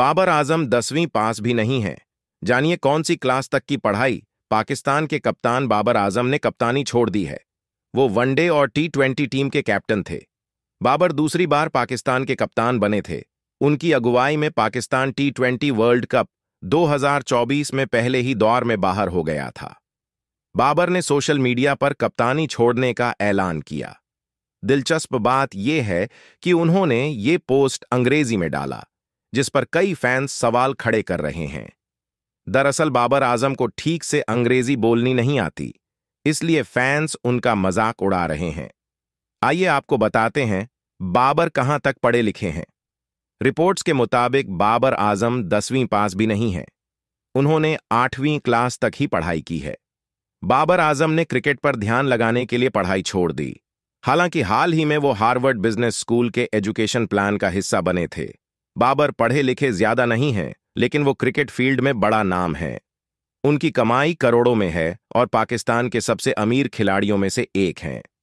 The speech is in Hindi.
बाबर आजम दसवीं पास भी नहीं है जानिए कौन सी क्लास तक की पढ़ाई पाकिस्तान के कप्तान बाबर आजम ने कप्तानी छोड़ दी है वो वनडे और टी ट्वेंटी टीम के कैप्टन थे बाबर दूसरी बार पाकिस्तान के कप्तान बने थे उनकी अगुवाई में Pakistan T twenty World Cup 2024 में पहले ही दौर में बाहर हो गया था बाबर ने सोशल मीडिया पर कप्तानी छोड़ने का ऐलान किया दिलचस्प बात यह है कि उन्होंने ये पोस्ट अंग्रेजी में डाला जिस पर कई फैंस सवाल खड़े कर रहे हैं दरअसल बाबर आजम को ठीक से अंग्रेजी बोलनी नहीं आती इसलिए फैंस उनका मजाक उड़ा रहे हैं आइए आपको बताते हैं बाबर कहां तक पढ़े लिखे हैं रिपोर्ट्स के मुताबिक बाबर आजम दसवीं पास भी नहीं है उन्होंने आठवीं क्लास तक ही पढ़ाई की है बाबर आजम ने क्रिकेट पर ध्यान लगाने के लिए पढ़ाई छोड़ दी हालांकि हाल ही में वो हार्वर्ड बिजनेस स्कूल के एजुकेशन प्लान का हिस्सा बने थे बाबर पढ़े लिखे ज्यादा नहीं हैं लेकिन वो क्रिकेट फील्ड में बड़ा नाम है उनकी कमाई करोड़ों में है और पाकिस्तान के सबसे अमीर खिलाड़ियों में से एक हैं